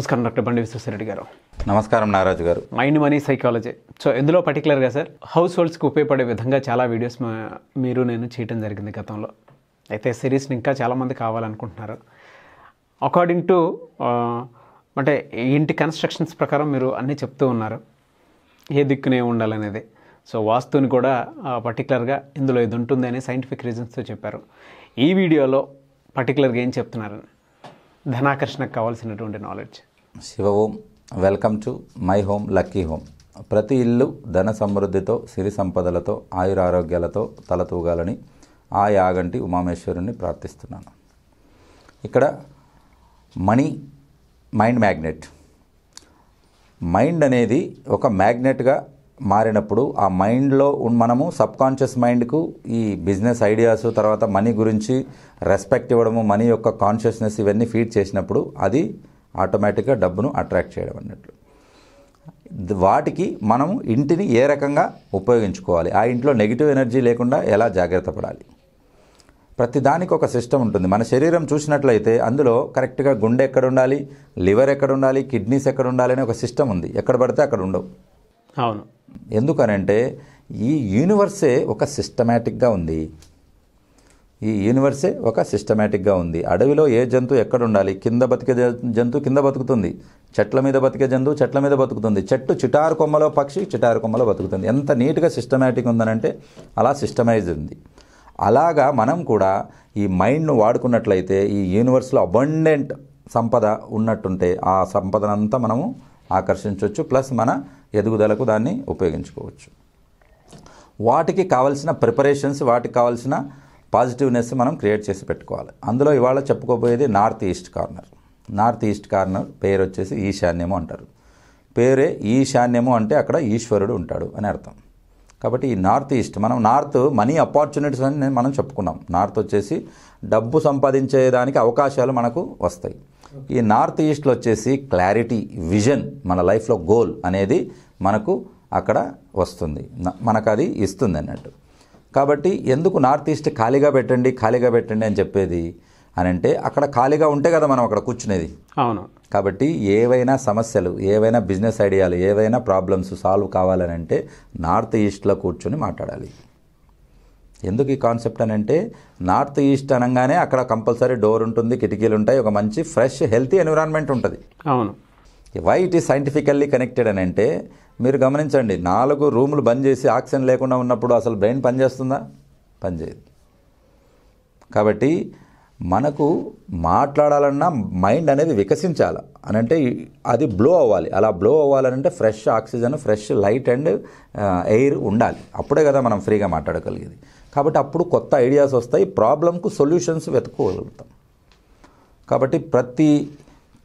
నమస్కారం డాక్టర్ బండి విశ్వసరెడ్డి గారు నమస్కారం నారాజు గారు మైండ్ మనీ సైకాలజీ సో ఇందులో పర్టికులర్గా సార్ హౌస్ హోల్డ్స్కి ఉపయోగపడే విధంగా చాలా వీడియోస్ మీరు నేను చేయడం జరిగింది గతంలో అయితే సిరీస్ని ఇంకా చాలామంది కావాలనుకుంటున్నారు అకార్డింగ్ టు అంటే ఇంటి కన్స్ట్రక్షన్స్ ప్రకారం మీరు అన్నీ చెప్తూ ఉన్నారు ఏ దిక్కునే ఉండాలనేది సో వాస్తుని కూడా పర్టికులర్గా ఇందులో ఇది ఉంటుంది అని సైంటిఫిక్ రీజన్స్తో చెప్పారు ఈ వీడియోలో పర్టికులర్గా ఏం చెప్తున్నారని ధనాకర్షణకు కావాల్సినటువంటి knowledge Shiva Om welcome to my home lucky home ప్రతి ఇల్లు ధన సమృద్ధితో సిరి సంపదలతో ఆయురారోగ్యాలతో తలతూగాలని ఆ యాగంటి ఉమామేశ్వరుని ప్రార్థిస్తున్నాను ఇక్కడ మనీ మైండ్ మ్యాగ్నెట్ మైండ్ అనేది ఒక మ్యాగ్నెట్గా మారినప్పుడు ఆ మైండ్లో మనము సబ్ కాన్షియస్ మైండ్కు ఈ బిజినెస్ ఐడియాస్ తర్వాత మనీ గురించి రెస్పెక్ట్ ఇవ్వడము మనీ యొక్క కాన్షియస్నెస్ ఇవన్నీ ఫీడ్ చేసినప్పుడు అది ఆటోమేటిక్గా డబ్బును అట్రాక్ట్ చేయడం అన్నట్లు వాటికి మనం ఇంటిని ఏ రకంగా ఉపయోగించుకోవాలి ఆ ఇంట్లో నెగిటివ్ ఎనర్జీ లేకుండా ఎలా జాగ్రత్త పడాలి ప్రతి దానికి ఒక సిస్టమ్ ఉంటుంది మన శరీరం చూసినట్లయితే అందులో కరెక్ట్గా గుండె ఎక్కడ ఉండాలి లివర్ ఎక్కడ ఉండాలి కిడ్నీస్ ఎక్కడ ఉండాలి అనే ఒక సిస్టమ్ ఉంది ఎక్కడ పడితే అక్కడ ఉండవు అవును ఎందుకనంటే ఈ యూనివర్సే ఒక సిస్టమేటిక్గా ఉంది ఈ యూనివర్సే ఒక సిస్టమేటిక్గా ఉంది అడవిలో ఏ జంతువు ఎక్కడ ఉండాలి కింద బతికే జంతువు కింద బతుకుతుంది చెట్ల మీద బతికే జంతువు చెట్ల మీద బతుకుతుంది చెట్టు చిటారు కొమ్మలో పక్షి చిటారు కొమ్మలో బతుకుతుంది ఎంత నీట్గా సిస్టమేటిక్ ఉందనంటే అలా సిస్టమైజ్ ఉంది అలాగా మనం కూడా ఈ మైండ్ను వాడుకున్నట్లయితే ఈ యూనివర్స్లో అబండెంట్ సంపద ఉన్నట్టుంటే ఆ సంపదనంతా మనము ఆకర్షించవచ్చు ప్లస్ మన ఎదుగుదలకు దాన్ని ఉపయోగించుకోవచ్చు వాటికి కావలసిన ప్రిపరేషన్స్ వాటికి కావాల్సిన పాజిటివ్నెస్ మనం క్రియేట్ చేసి పెట్టుకోవాలి అందులో ఇవాళ చెప్పుకోబోయేది north east corner north east corner పేరు వచ్చేసి ఈశాన్యము అంటారు పేరే ఈశాన్యము అంటే అక్కడ ఈశ్వరుడు ఉంటాడు అని అర్థం కాబట్టి ఈ నార్త్ ఈస్ట్ మనం నార్త్ మనీ అపార్చునిటీస్ అని మనం చెప్పుకున్నాం నార్త్ వచ్చేసి డబ్బు సంపాదించేదానికి అవకాశాలు మనకు వస్తాయి ఈ నార్త్ ఈస్ట్లో వచ్చేసి క్లారిటీ విజన్ మన లైఫ్లో గోల్ అనేది మనకు అక్కడ వస్తుంది మనకు అది ఇస్తుంది అన్నట్టు కాబట్టి ఎందుకు నార్త్ ఈస్ట్ ఖాళీగా పెట్టండి ఖాళీగా పెట్టండి అని చెప్పేది అని అంటే అక్కడ ఖాళీగా ఉంటే కదా మనం అక్కడ కూర్చునేది అవును కాబట్టి ఏవైనా సమస్యలు ఏవైనా బిజినెస్ ఐడియాలు ఏవైనా ప్రాబ్లమ్స్ సాల్వ్ కావాలని అంటే నార్త్ ఈస్ట్లో కూర్చొని మాట్లాడాలి ఎందుకు ఈ కాన్సెప్ట్ అని అంటే నార్త్ ఈస్ట్ అనగానే అక్కడ కంపల్సరీ డోర్ ఉంటుంది కిటికీలు ఉంటాయి ఒక మంచి ఫ్రెష్ హెల్తీ ఎన్విరాన్మెంట్ ఉంటుంది అవును why it is scientifically connected అని అంటే మీరు గమనించండి నాలుగు రూములు బంద్ చేసి ఆక్సిజన్ లేకుండా ఉన్నప్పుడు అసలు బ్రెయిన్ పనిచేస్తుందా పనిచేయదు కాబట్టి మనకు మాట్లాడాలన్నా మైండ్ అనేది వికసించాలి అని అంటే అది బ్లో అవ్వాలి అలా బ్లో అవ్వాలంటే fresh oxygen fresh light and air ఉండాలి అప్పుడే కదా మనం ఫ్రీగా మాట్లాడగలిగేది కాబట్టి అప్పుడు కొత్త ఐడియాస్ వస్తాయి ప్రాబ్లంకు సొల్యూషన్స్ వెతుక్కోగలుగుతాం కాబట్టి ప్రతి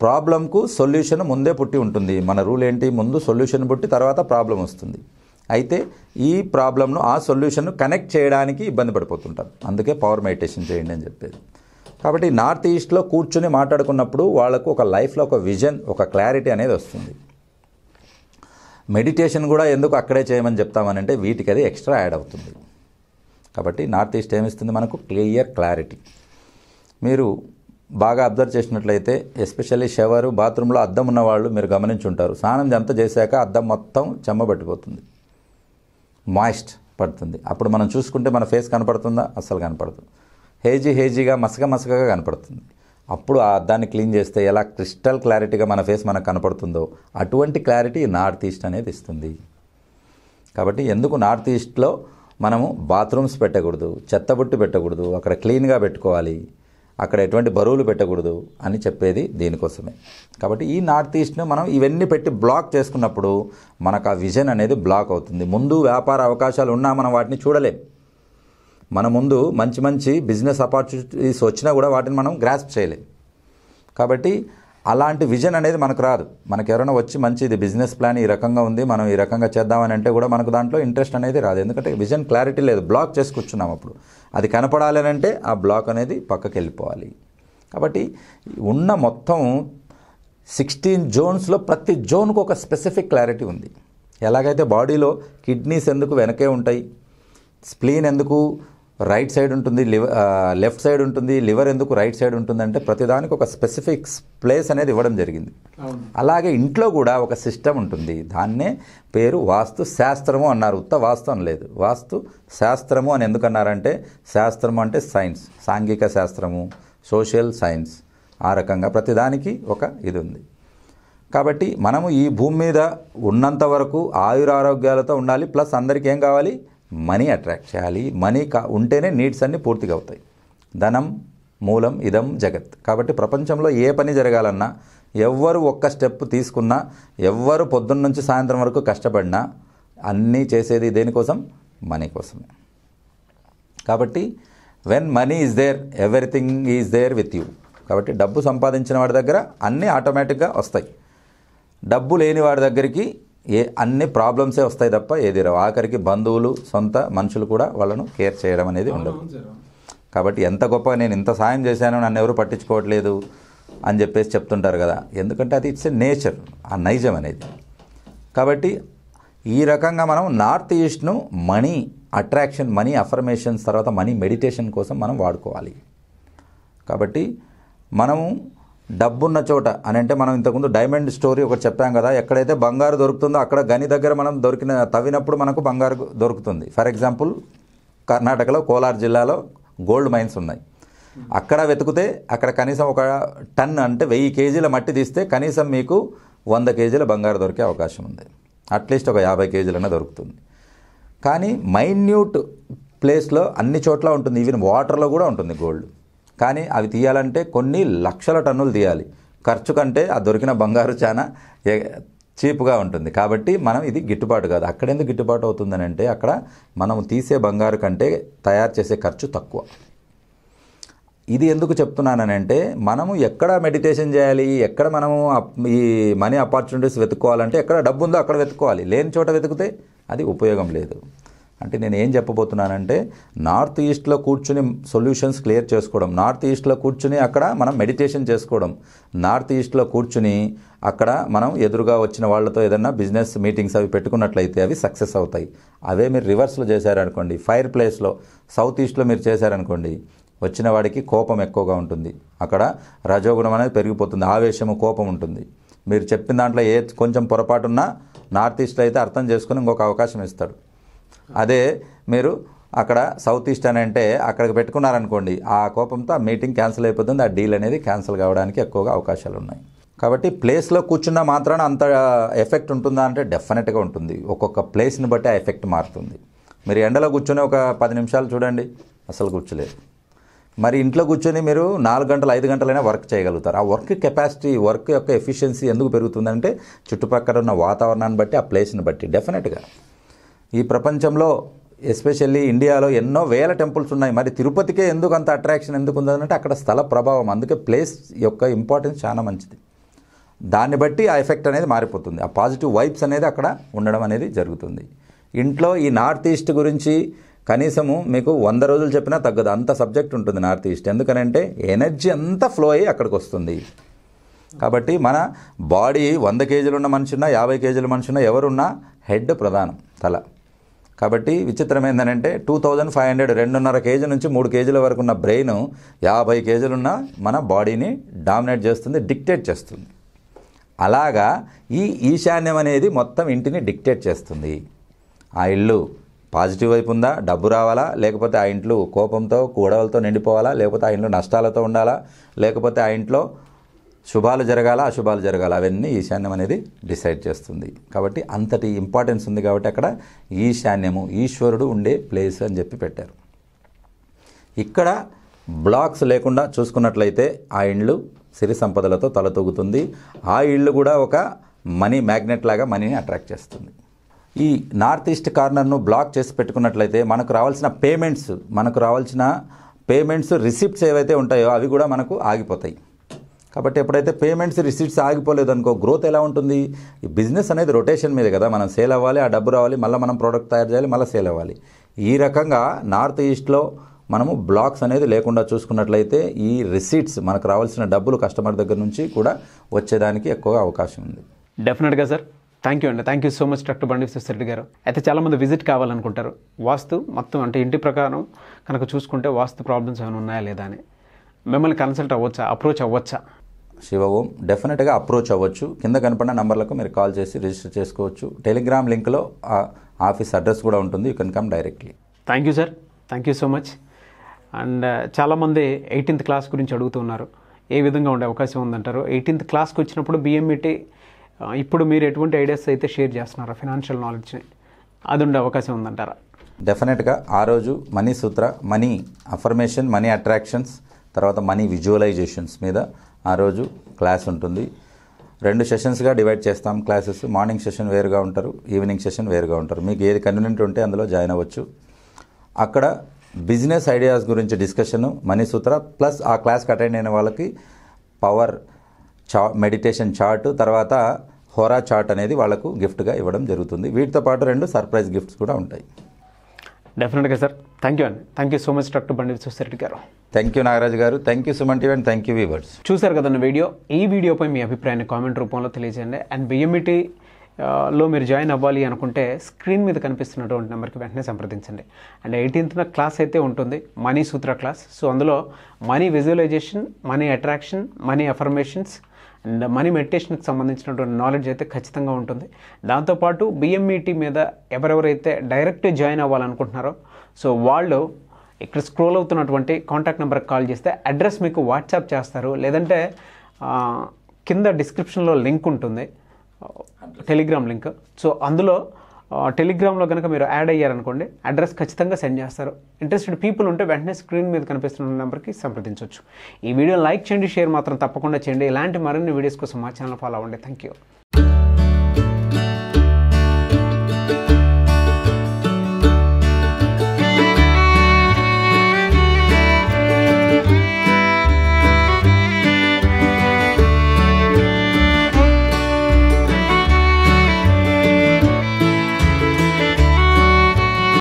ప్రాబ్లంకు సొల్యూషన్ ముందే పుట్టి ఉంటుంది మన రూల్ ఏంటి ముందు సొల్యూషన్ పుట్టి తర్వాత ప్రాబ్లం వస్తుంది అయితే ఈ ప్రాబ్లంను ఆ సొల్యూషన్ను కనెక్ట్ చేయడానికి ఇబ్బంది పడిపోతుంటారు అందుకే పవర్ మెడిటేషన్ చేయండి అని చెప్పేది కాబట్టి నార్త్ ఈస్ట్లో కూర్చుని మాట్లాడుకున్నప్పుడు వాళ్ళకు ఒక లైఫ్లో ఒక విజన్ ఒక క్లారిటీ అనేది వస్తుంది మెడిటేషన్ కూడా ఎందుకు అక్కడే చేయమని చెప్తామనంటే వీటికి అది ఎక్స్ట్రా యాడ్ అవుతుంది కాబట్టి నార్త్ ఈస్ట్ ఏమిస్తుంది మనకు క్లియర్ క్లారిటీ మీరు బాగా అబ్జర్వ్ చేసినట్లయితే ఎస్పెషల్లీ షవరు బాత్రూంలో అద్దం ఉన్నవాళ్ళు మీరు గమనించుంటారు స్నానం ఎంత చేశాక అద్దం మొత్తం చెమ్మబట్టిపోతుంది మాయిస్ట్ పడుతుంది అప్పుడు మనం చూసుకుంటే మన ఫేస్ కనపడుతుందా అస్సలు కనపడుతుంది హేజీ హేజీగా మసక మసకగా కనపడుతుంది అప్పుడు ఆ అద్దాన్ని క్లీన్ చేస్తే ఎలా క్రిస్టల్ క్లారిటీగా మన ఫేస్ మనకు కనపడుతుందో అటువంటి క్లారిటీ నార్త్ ఈస్ట్ అనేది ఇస్తుంది కాబట్టి ఎందుకు నార్త్ ఈస్ట్లో మనము బాత్రూమ్స్ పెట్టకూడదు బుట్టి పెట్టకూడదు అక్కడ క్లీన్గా పెట్టుకోవాలి అక్కడ ఎటువంటి బరువులు పెట్టకూడదు అని చెప్పేది దీనికోసమే కాబట్టి ఈ నార్త్ ఈస్ట్ను మనం ఇవన్నీ పెట్టి బ్లాక్ చేసుకున్నప్పుడు మనకు ఆ విజన్ అనేది బ్లాక్ అవుతుంది ముందు వ్యాపార అవకాశాలు ఉన్నా మనం వాటిని చూడలేం మన ముందు మంచి మంచి బిజినెస్ ఆపర్చునిటీస్ వచ్చినా కూడా వాటిని మనం గ్రాస్ప్ చేయలేం కాబట్టి అలాంటి విజన్ అనేది మనకు రాదు మనకు ఎవరైనా వచ్చి మంచిది బిజినెస్ ప్లాన్ ఈ రకంగా ఉంది మనం ఈ రకంగా చేద్దామని అంటే కూడా మనకు దాంట్లో ఇంట్రెస్ట్ అనేది రాదు ఎందుకంటే విజన్ క్లారిటీ లేదు బ్లాక్ చేసి కూర్చున్నాం అప్పుడు అది కనపడాలి అంటే ఆ బ్లాక్ అనేది పక్కకి వెళ్ళిపోవాలి కాబట్టి ఉన్న మొత్తం సిక్స్టీన్ జోన్స్లో ప్రతి జోన్కు ఒక స్పెసిఫిక్ క్లారిటీ ఉంది ఎలాగైతే బాడీలో కిడ్నీస్ ఎందుకు వెనకే ఉంటాయి స్ప్లీన్ ఎందుకు రైట్ సైడ్ ఉంటుంది లివర్ లెఫ్ట్ సైడ్ ఉంటుంది లివర్ ఎందుకు రైట్ సైడ్ ఉంటుందంటే ప్రతిదానికి ఒక స్పెసిఫిక్ ప్లేస్ అనేది ఇవ్వడం జరిగింది అలాగే ఇంట్లో కూడా ఒక సిస్టమ్ ఉంటుంది దాన్నే పేరు వాస్తు శాస్త్రము అన్నారు ఉత్త వాస్తు అనలేదు వాస్తు శాస్త్రము అని ఎందుకన్నారంటే శాస్త్రము అంటే సైన్స్ సాంఘిక శాస్త్రము సోషల్ సైన్స్ ఆ రకంగా ప్రతిదానికి ఒక ఇది ఉంది కాబట్టి మనము ఈ భూమి మీద ఉన్నంత వరకు ఆయురారోగ్యాలతో ఉండాలి ప్లస్ అందరికీ ఏం కావాలి మనీ అట్రాక్ట్ చేయాలి మనీ కా ఉంటేనే నీడ్స్ అన్నీ పూర్తిగా అవుతాయి ధనం మూలం ఇదం జగత్ కాబట్టి ప్రపంచంలో ఏ పని జరగాలన్నా ఎవ్వరు ఒక్క స్టెప్ తీసుకున్నా ఎవ్వరు పొద్దున్న నుంచి సాయంత్రం వరకు కష్టపడినా అన్నీ చేసేది దేనికోసం మనీ కోసమే కాబట్టి when money is there everything is there with you కాబట్టి డబ్బు సంపాదించిన వాడి దగ్గర అన్నీ ఆటోమేటిక్గా వస్తాయి డబ్బు లేని వాడి దగ్గరికి ఏ అన్ని ప్రాబ్లమ్సే వస్తాయి తప్ప ఏది రావు ఆఖరికి బంధువులు సొంత మనుషులు కూడా వాళ్ళను కేర్ చేయడం అనేది ఉండదు కాబట్టి ఎంత గొప్ప నేను ఇంత సాయం చేశాను నన్ను ఎవరు పట్టించుకోవట్లేదు అని చెప్పేసి చెప్తుంటారు కదా ఎందుకంటే అది ఇట్స్ ఎ నేచర్ ఆ నైజం అనేది కాబట్టి ఈ రకంగా మనం నార్త్ ఈస్ట్ను మనీ అట్రాక్షన్ మనీ అఫర్మేషన్స్ తర్వాత మనీ మెడిటేషన్ కోసం మనం వాడుకోవాలి కాబట్టి మనము డబ్బున్న చోట అని అంటే మనం ఇంతకుముందు డైమండ్ స్టోరీ ఒకటి చెప్పాం కదా ఎక్కడైతే బంగారు దొరుకుతుందో అక్కడ గని దగ్గర మనం దొరికిన తవ్వినప్పుడు మనకు బంగారు దొరుకుతుంది ఫర్ ఎగ్జాంపుల్ కర్ణాటకలో కోలార్ జిల్లాలో గోల్డ్ మైన్స్ ఉన్నాయి అక్కడ వెతికితే అక్కడ కనీసం ఒక టన్ అంటే వెయ్యి కేజీల మట్టి తీస్తే కనీసం మీకు వంద కేజీల బంగారు దొరికే అవకాశం ఉంది అట్లీస్ట్ ఒక యాభై కేజీలన్నా దొరుకుతుంది కానీ మైన్యూట్ ప్లేస్లో అన్ని చోట్ల ఉంటుంది ఈవెన్ వాటర్లో కూడా ఉంటుంది గోల్డ్ కానీ అవి తీయాలంటే కొన్ని లక్షల టన్నులు తీయాలి ఖర్చు కంటే ఆ దొరికిన బంగారు చాలా చీప్గా ఉంటుంది కాబట్టి మనం ఇది గిట్టుబాటు కాదు అక్కడెందుకు గిట్టుబాటు అవుతుందని అంటే అక్కడ మనం తీసే బంగారు కంటే తయారు చేసే ఖర్చు తక్కువ ఇది ఎందుకు చెప్తున్నానంటే మనము ఎక్కడ మెడిటేషన్ చేయాలి ఎక్కడ మనము ఈ మనీ ఆపర్చునిటీస్ వెతుక్కోవాలంటే ఎక్కడ డబ్బు ఉందో అక్కడ వెతుక్కోవాలి లేని చోట వెతికితే అది ఉపయోగం లేదు అంటే నేను ఏం చెప్పబోతున్నానంటే నార్త్ ఈస్ట్లో కూర్చుని సొల్యూషన్స్ క్లియర్ చేసుకోవడం నార్త్ ఈస్ట్లో కూర్చుని అక్కడ మనం మెడిటేషన్ చేసుకోవడం నార్త్ ఈస్ట్లో కూర్చుని అక్కడ మనం ఎదురుగా వచ్చిన వాళ్ళతో ఏదైనా బిజినెస్ మీటింగ్స్ అవి పెట్టుకున్నట్లయితే అవి సక్సెస్ అవుతాయి అవే మీరు రివర్స్లో చేశారనుకోండి ఫైర్ ప్లేస్లో సౌత్ ఈస్ట్లో మీరు చేశారనుకోండి వచ్చిన వాడికి కోపం ఎక్కువగా ఉంటుంది అక్కడ రజోగుణం అనేది పెరిగిపోతుంది ఆవేశము కోపం ఉంటుంది మీరు చెప్పిన దాంట్లో ఏ కొంచెం పొరపాటున్నా నార్త్ ఈస్ట్లో అయితే అర్థం చేసుకుని ఇంకొక అవకాశం ఇస్తాడు అదే మీరు అక్కడ సౌత్ ఈస్ట్ అని అంటే అక్కడికి పెట్టుకున్నారనుకోండి ఆ కోపంతో ఆ మీటింగ్ క్యాన్సిల్ అయిపోతుంది ఆ డీల్ అనేది క్యాన్సిల్ కావడానికి ఎక్కువగా అవకాశాలు ఉన్నాయి కాబట్టి ప్లేస్లో కూర్చున్న మాత్రాన అంత ఎఫెక్ట్ ఉంటుందా అంటే డెఫినెట్గా ఉంటుంది ఒక్కొక్క ప్లేస్ని బట్టి ఆ ఎఫెక్ట్ మారుతుంది మీరు ఎండలో కూర్చొని ఒక పది నిమిషాలు చూడండి అసలు కూర్చోలేదు మరి ఇంట్లో కూర్చొని మీరు నాలుగు గంటలు ఐదు గంటలైనా వర్క్ చేయగలుగుతారు ఆ వర్క్ కెపాసిటీ వర్క్ యొక్క ఎఫిషియన్సీ ఎందుకు పెరుగుతుందంటే చుట్టుపక్కల ఉన్న వాతావరణాన్ని బట్టి ఆ ప్లేస్ని బట్టి డెఫినెట్గా ఈ ప్రపంచంలో ఎస్పెషల్లీ ఇండియాలో ఎన్నో వేల టెంపుల్స్ ఉన్నాయి మరి తిరుపతికే ఎందుకు అంత అట్రాక్షన్ ఎందుకు ఉందంటే అక్కడ స్థల ప్రభావం అందుకే ప్లేస్ యొక్క ఇంపార్టెన్స్ చాలా మంచిది దాన్ని బట్టి ఆ ఎఫెక్ట్ అనేది మారిపోతుంది ఆ పాజిటివ్ వైబ్స్ అనేది అక్కడ ఉండడం అనేది జరుగుతుంది ఇంట్లో ఈ నార్త్ ఈస్ట్ గురించి కనీసము మీకు వంద రోజులు చెప్పినా తగ్గదు అంత సబ్జెక్ట్ ఉంటుంది నార్త్ ఈస్ట్ ఎందుకనంటే ఎనర్జీ అంతా ఫ్లో అయ్యి అక్కడికి వస్తుంది కాబట్టి మన బాడీ వంద కేజీలు ఉన్న మనిషి ఉన్నా యాభై కేజీల మనిషి ఉన్నా ఎవరున్నా హెడ్ ప్రధానం తల కాబట్టి విచిత్రం ఏంటంటే టూ థౌజండ్ ఫైవ్ హండ్రెడ్ రెండున్నర కేజీ నుంచి మూడు కేజీల వరకు ఉన్న బ్రెయిన్ యాభై కేజీలున్న మన బాడీని డామినేట్ చేస్తుంది డిక్టేట్ చేస్తుంది అలాగా ఈ ఈశాన్యం అనేది మొత్తం ఇంటిని డిక్టేట్ చేస్తుంది ఆ ఇల్లు పాజిటివ్ వైపు ఉందా డబ్బు రావాలా లేకపోతే ఆ ఇంట్లో కోపంతో కూడవలతో నిండిపోవాలా లేకపోతే ఆ ఇంట్లో నష్టాలతో ఉండాలా లేకపోతే ఆ ఇంట్లో శుభాలు జరగాల అశుభాలు జరగాల అవన్నీ ఈశాన్యం అనేది డిసైడ్ చేస్తుంది కాబట్టి అంతటి ఇంపార్టెన్స్ ఉంది కాబట్టి అక్కడ ఈశాన్యము ఈశ్వరుడు ఉండే ప్లేస్ అని చెప్పి పెట్టారు ఇక్కడ బ్లాక్స్ లేకుండా చూసుకున్నట్లయితే ఆ ఇండ్లు సిరి సంపదలతో తలతూగుతుంది ఆ ఇళ్ళు కూడా ఒక మనీ మ్యాగ్నెట్ లాగా మనీని అట్రాక్ట్ చేస్తుంది ఈ నార్త్ ఈస్ట్ కార్నర్ను బ్లాక్ చేసి పెట్టుకున్నట్లయితే మనకు రావాల్సిన పేమెంట్స్ మనకు రావాల్సిన పేమెంట్స్ రిసిప్ట్స్ ఏవైతే ఉంటాయో అవి కూడా మనకు ఆగిపోతాయి కాబట్టి ఎప్పుడైతే పేమెంట్స్ రిసీట్స్ ఆగిపోలేదు అనుకో గ్రోత్ ఎలా ఉంటుంది ఈ బిజినెస్ అనేది రొటేషన్ మీద కదా మనం సేల్ అవ్వాలి ఆ డబ్బు రావాలి మళ్ళీ మనం ప్రోడక్ట్ తయారు చేయాలి మళ్ళీ సేల్ అవ్వాలి ఈ రకంగా నార్త్ ఈస్ట్లో మనము బ్లాక్స్ అనేది లేకుండా చూసుకున్నట్లయితే ఈ రిసీట్స్ మనకు రావాల్సిన డబ్బులు కస్టమర్ దగ్గర నుంచి కూడా వచ్చేదానికి ఎక్కువ అవకాశం ఉంది డెఫినెట్గా సార్ థ్యాంక్ యూ అండి thank you so much doctor Bandi Vishwesh Reddy గారు అయితే చాలామంది విజిట్ కావాలనుకుంటారు వాస్తు మొత్తం అంటే ఇంటి ప్రకారం కనుక చూసుకుంటే వాస్తు ప్రాబ్లమ్స్ ఏమైనా ఉన్నాయా లేదా అని మిమ్మల్ని కన్సల్ట్ అవ్వచ్చా అప్రోచ్ అవ్వచ్చా శివ ఓం డెఫినెట్గా అప్రోచ్ అవ్వచ్చు కింద కనపడిన నంబర్లకు మీరు కాల్ చేసి రిజిస్టర్ చేసుకోవచ్చు టెలిగ్రామ్ లింక్లో ఆఫీస్ అడ్రస్ కూడా ఉంటుంది you can come directly thank you sir thank you so much and చాలామంది ఎయిటీన్త్ క్లాస్ గురించి అడుగుతున్నారు ఏ విధంగా ఉండే అవకాశం ఉందంటారు ఎయిటీన్త్ క్లాస్కి వచ్చినప్పుడు బిఎంఈటీ e uh, ఇప్పుడు మీరు ఎటువంటి ఐడియాస్ అయితే షేర్ చేస్తున్నారా ఫినాన్షియల్ నాలెడ్జ్ని అది ఉండే అవకాశం ఉందంటారా డెఫినెట్గా ఆ రోజు money sutra money affirmation money attractions తర్వాత మనీ విజువలైజేషన్స్ మీద ఆ రోజు క్లాస్ ఉంటుంది రెండు సెషన్స్గా డివైడ్ చేస్తాం క్లాసెస్ మార్నింగ్ సెషన్ వేరుగా ఉంటారు ఈవినింగ్ సెషన్ వేరుగా ఉంటారు మీకు ఏది కన్వీనియంట్ ఉంటే అందులో జాయిన్ అవ్వచ్చు అక్కడ బిజినెస్ ఐడియాస్ గురించి డిస్కషను మనీ సూత్ర ప్లస్ ఆ క్లాస్కి అటెండ్ అయిన వాళ్ళకి పవర్ చా మెడిటేషన్ చార్ట్ తర్వాత హోరా చార్ట్ అనేది వాళ్లకు గిఫ్ట్గా ఇవ్వడం జరుగుతుంది వీటితో పాటు రెండు సర్ప్రైజ్ గిఫ్ట్స్ కూడా ఉంటాయి డెఫినెట్గా సార్ థ్యాంక్ యూ అండి thank you so much doctor Bandi Vishwesh Reddy గారు థ్యాంక్ యూ నాగరాజ్ గారు thank you Suman TV and thank you viewers చూశారు కదా వీడియో ఈ వీడియోపై మీ అభిప్రాయాన్ని కామెంట్ రూపంలో తెలియజేయండి అండ్ బిఎంఈటీ లో మీరు జాయిన్ అవ్వాలి అనుకుంటే స్క్రీన్ మీద కనిపిస్తున్నటువంటి నెంబర్కి వెంటనే సంప్రదించండి అండ్ ఎయిటీన్త్న క్లాస్ అయితే ఉంటుంది మనీ సూత్ర క్లాస్ సో అందులో money visualization money attraction money affirmations and money మెడిటేషన్కి సంబంధించినటువంటి నాలెడ్జ్ అయితే ఖచ్చితంగా ఉంటుంది దాంతోపాటు బిఎంఈటీ మీద ఎవరెవరైతే డైరెక్ట్ జాయిన్ అవ్వాలనుకుంటున్నారో సో వాళ్ళు ఇక్కడ స్క్రోల్ అవుతున్నటువంటి కాంటాక్ట్ నెంబర్కి కాల్ చేస్తే అడ్రస్ మీకు వాట్సాప్ చేస్తారు లేదంటే కింద డిస్క్రిప్షన్లో లింక్ ఉంటుంది టెలిగ్రామ్ లింక్ సో అందులో టెలిగ్రామ్లో కనుక మీరు యాడ్ అయ్యారనుకోండి అడ్రస్ ఖచ్చితంగా సెండ్ చేస్తారు ఇంట్రెస్టెడ్ పీపుల్ ఉంటే వెంటనే స్క్రీన్ మీద కనిపిస్తున్న నెంబర్కి సంప్రదించవచ్చు ఈ వీడియోని లైక్ చేయండి షేర్ మాత్రం తప్పకుండా చేయండి ఇలాంటి మరిన్ని వీడియోస్ కోసం మా ఛానల్ ఫాలో అవ్వండి థ్యాంక్ యూ